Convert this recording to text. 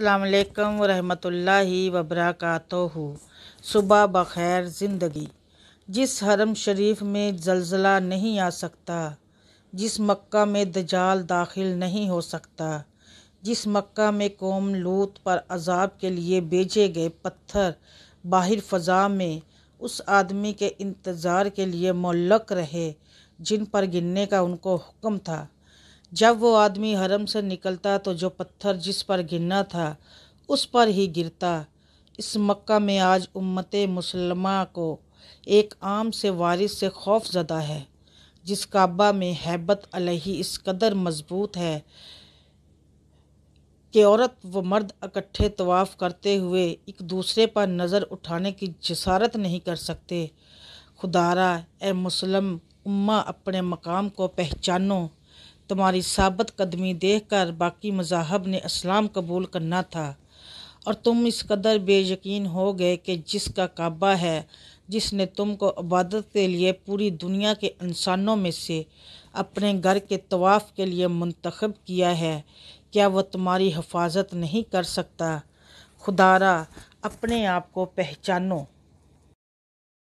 अल्लाम वरहमतुल्ला वबरकू सुबह बखैर ज़िंदगी जिस हरम शरीफ में जलजला नहीं आ सकता जिस मक्का में दजाल दाखिल नहीं हो सकता जिस मक्का में कौम लूत पर अजाब के लिए बेचे गए पत्थर बाहर फ़जा में उस आदमी के इंतज़ार के लिए मलक रहे जिन पर गिनने का उनको हुक्म था जब वो आदमी हरम से निकलता तो जो पत्थर जिस पर गिरना था उस पर ही गिरता इस मक्का में आज उम्मत मुसलमा को एक आम से वारिस से खौफ ज़दा है जिस काबा में हैबत अलही इस कदर मजबूत है कि औरत व मर्द इकट्ठे तवाफ़ करते हुए एक दूसरे पर नज़र उठाने की जसारत नहीं कर सकते खुदारा ए मुसलम उम्मा अपने मकाम को पहचानो तुम्हारी साबित कदमी देख कर बाकी मजाहब ने इस्लाम कबूल करना था और तुम इस कदर बेयकीन हो गए कि जिसका काबा है जिसने तुमको इबादत के लिए पूरी दुनिया के इंसानों में से अपने घर के तवाफ़ के लिए मंतखब किया है क्या वह तुम्हारी हिफाजत नहीं कर सकता खुदारा अपने आप को पहचानो